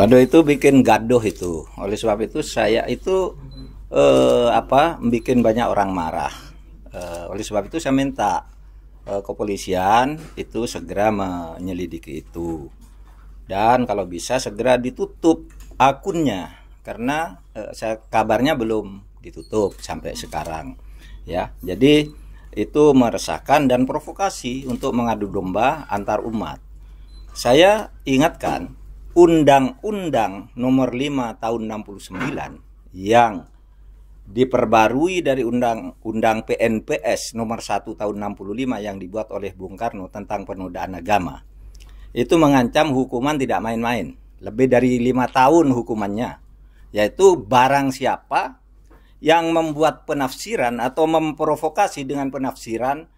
Waduh itu bikin gaduh itu. Oleh sebab itu saya itu eh, apa bikin banyak orang marah. Eh, oleh sebab itu saya minta eh, kepolisian itu segera menyelidiki itu dan kalau bisa segera ditutup akunnya karena eh, saya kabarnya belum ditutup sampai sekarang ya. Jadi itu meresahkan dan provokasi untuk mengadu domba antar umat. Saya ingatkan Undang-Undang Nomor 5 Tahun 69 yang diperbarui dari Undang-Undang PNPS Nomor 1 Tahun 65 yang dibuat oleh Bung Karno tentang penodaan agama. Itu mengancam hukuman tidak main-main, lebih dari lima tahun hukumannya, yaitu barang siapa yang membuat penafsiran atau memprovokasi dengan penafsiran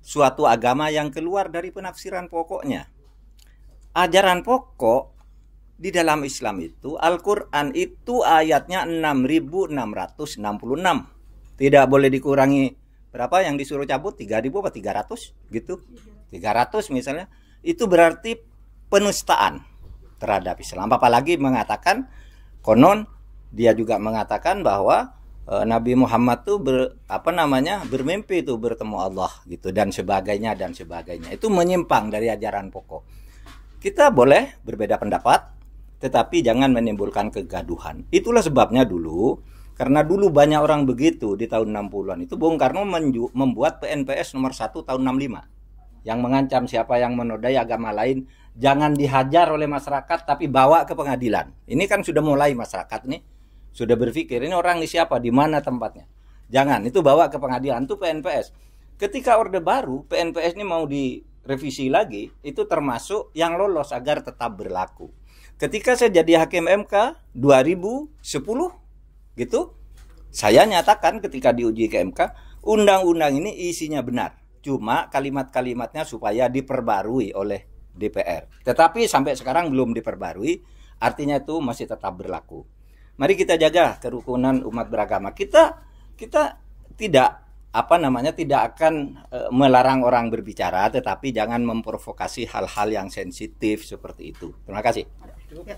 suatu agama yang keluar dari penafsiran pokoknya. Ajaran pokok di dalam Islam itu Al-Quran itu ayatnya 6666 tidak boleh dikurangi berapa yang disuruh cabut 3000 apa 300 gitu 300 misalnya itu berarti penustaan terhadap Islam apalagi mengatakan konon dia juga mengatakan bahwa e, Nabi Muhammad tuh ber, apa namanya bermimpi itu bertemu Allah gitu dan sebagainya dan sebagainya itu menyimpang dari ajaran pokok kita boleh berbeda pendapat tetapi jangan menimbulkan kegaduhan. Itulah sebabnya dulu karena dulu banyak orang begitu di tahun 60-an itu Bung Karno membuat PNPS nomor 1 tahun 65 yang mengancam siapa yang menodai agama lain jangan dihajar oleh masyarakat tapi bawa ke pengadilan. Ini kan sudah mulai masyarakat nih sudah berpikir ini orang ini siapa, di mana tempatnya. Jangan, itu bawa ke pengadilan itu PNPS. Ketika Orde Baru, PNPS ini mau direvisi lagi, itu termasuk yang lolos agar tetap berlaku. Ketika saya jadi hakim MK 2010 gitu, saya nyatakan ketika diuji ke MK, undang-undang ini isinya benar. Cuma kalimat-kalimatnya supaya diperbarui oleh DPR. Tetapi sampai sekarang belum diperbarui, artinya itu masih tetap berlaku. Mari kita jaga kerukunan umat beragama. Kita kita tidak apa namanya tidak akan e, melarang orang berbicara tetapi jangan memprovokasi hal-hal yang sensitif seperti itu. Terima kasih. いや